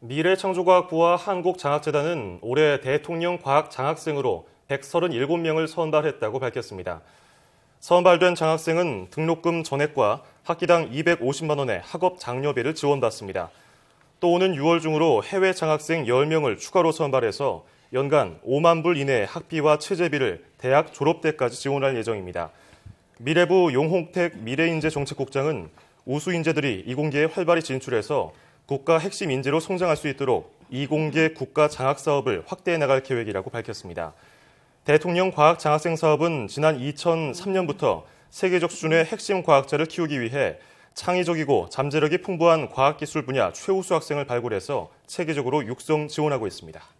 미래창조과학부와 한국장학재단은 올해 대통령 과학장학생으로 137명을 선발했다고 밝혔습니다. 선발된 장학생은 등록금 전액과 학기당 250만 원의 학업 장려비를 지원받습니다. 또 오는 6월 중으로 해외 장학생 10명을 추가로 선발해서 연간 5만 불 이내의 학비와 체제비를 대학 졸업 때까지 지원할 예정입니다. 미래부 용홍택 미래인재정책국장은 우수인재들이 이공계에 활발히 진출해서 국가 핵심 인재로 성장할 수 있도록 이공계 국가 장학 사업을 확대해 나갈 계획이라고 밝혔습니다. 대통령 과학 장학생 사업은 지난 2003년부터 세계적 수준의 핵심 과학자를 키우기 위해 창의적이고 잠재력이 풍부한 과학기술 분야 최우수 학생을 발굴해서 체계적으로 육성 지원하고 있습니다.